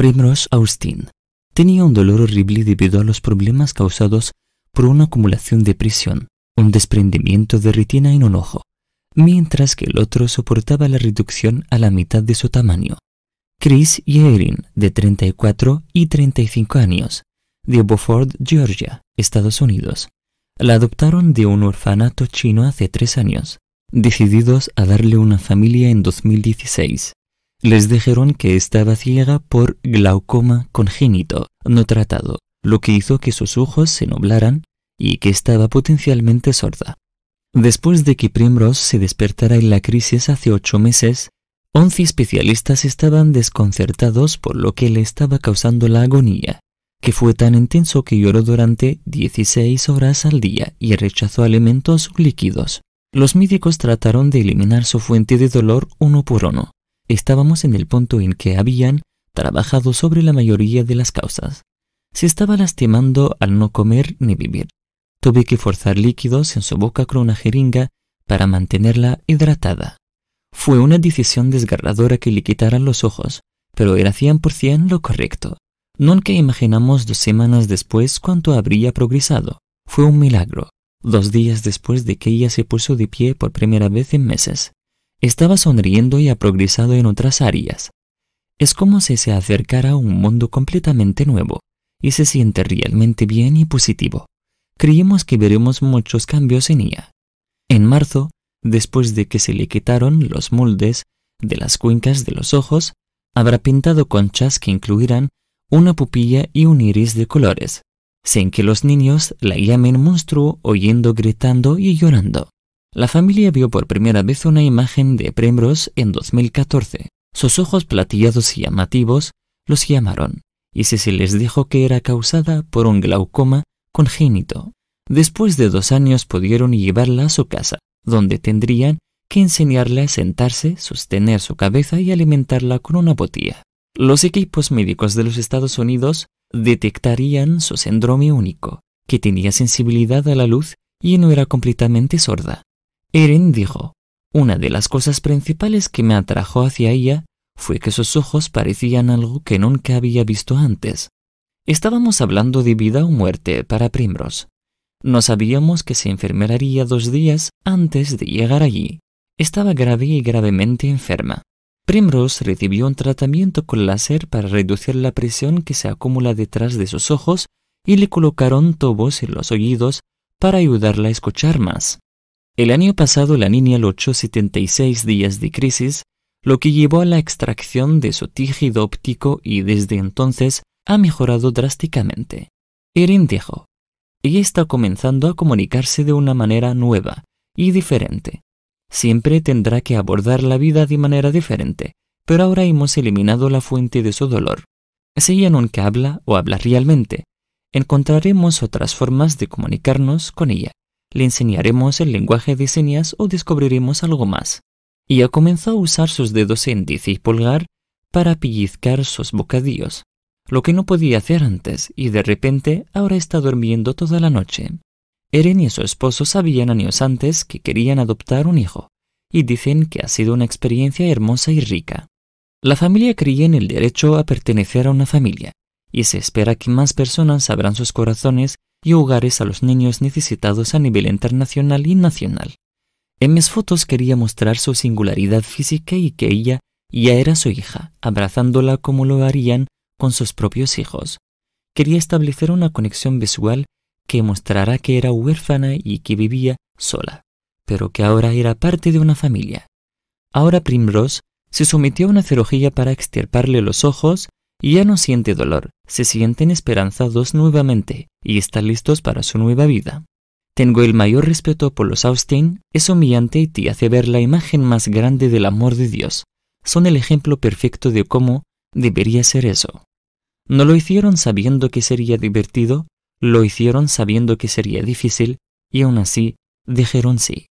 Primrose Austin tenía un dolor horrible debido a los problemas causados por una acumulación de presión, un desprendimiento de retina en un ojo, mientras que el otro soportaba la reducción a la mitad de su tamaño. Chris y Erin, de 34 y 35 años, de Beaufort, Georgia, Estados Unidos, la adoptaron de un orfanato chino hace tres años, decididos a darle una familia en 2016. Les dijeron que estaba ciega por glaucoma congénito no tratado, lo que hizo que sus ojos se nublaran y que estaba potencialmente sorda. Después de que Primrose se despertara en la crisis hace ocho meses, once especialistas estaban desconcertados por lo que le estaba causando la agonía, que fue tan intenso que lloró durante 16 horas al día y rechazó alimentos líquidos. Los médicos trataron de eliminar su fuente de dolor uno por uno, Estábamos en el punto en que habían trabajado sobre la mayoría de las causas. Se estaba lastimando al no comer ni vivir. Tuve que forzar líquidos en su boca con una jeringa para mantenerla hidratada. Fue una decisión desgarradora que le quitaran los ojos, pero era 100% lo correcto. Nunca imaginamos dos semanas después cuánto habría progresado. Fue un milagro. Dos días después de que ella se puso de pie por primera vez en meses, estaba sonriendo y ha progresado en otras áreas. Es como si se acercara a un mundo completamente nuevo y se siente realmente bien y positivo. Creemos que veremos muchos cambios en ella. En marzo, después de que se le quitaron los moldes de las cuencas de los ojos, habrá pintado conchas que incluirán una pupilla y un iris de colores, sin que los niños la llamen monstruo oyendo gritando y llorando. La familia vio por primera vez una imagen de Prembros en 2014. Sus ojos plateados y llamativos los llamaron, y se, les dijo que era causada por un glaucoma congénito. Después de dos años pudieron llevarla a su casa, donde tendrían que enseñarle a sentarse, sostener su cabeza y alimentarla con una botía. Los equipos médicos de los Estados Unidos detectarían su síndrome único, que tenía sensibilidad a la luz y no era completamente sorda. Erin dijo, una de las cosas principales que me atrajo hacia ella fue que sus ojos parecían algo que nunca había visto antes. Estábamos hablando de vida o muerte para Primrose. No sabíamos que se enfermeraría dos días antes de llegar allí. Estaba grave y gravemente enferma. Primrose recibió un tratamiento con láser para reducir la presión que se acumula detrás de sus ojos y le colocaron tobos en los oídos para ayudarla a escuchar más. El año pasado la niña luchó 76 días de crisis, lo que llevó a la extracción de su tígido óptico y desde entonces ha mejorado drásticamente. Erin dijo, ella está comenzando a comunicarse de una manera nueva y diferente. Siempre tendrá que abordar la vida de manera diferente, pero ahora hemos eliminado la fuente de su dolor. Si ella nunca habla o habla realmente, encontraremos otras formas de comunicarnos con ella le enseñaremos el lenguaje de señas o descubriremos algo más. Ya comenzó a usar sus dedos índice y pulgar para pellizcar sus bocadillos, lo que no podía hacer antes y de repente ahora está durmiendo toda la noche. Eren y su esposo sabían años antes que querían adoptar un hijo y dicen que ha sido una experiencia hermosa y rica. La familia creía en el derecho a pertenecer a una familia y se espera que más personas abran sus corazones y hogares a los niños necesitados a nivel internacional y nacional. En mis fotos quería mostrar su singularidad física y que ella ya era su hija, abrazándola como lo harían con sus propios hijos. Quería establecer una conexión visual que mostrara que era huérfana y que vivía sola, pero que ahora era parte de una familia. Ahora Primrose se sometió a una cirugía para extirparle los ojos ya no siente dolor, se sienten esperanzados nuevamente y están listos para su nueva vida. Tengo el mayor respeto por los Austin, es humillante y te hace ver la imagen más grande del amor de Dios. Son el ejemplo perfecto de cómo debería ser eso. No lo hicieron sabiendo que sería divertido, lo hicieron sabiendo que sería difícil y aún así dijeron sí.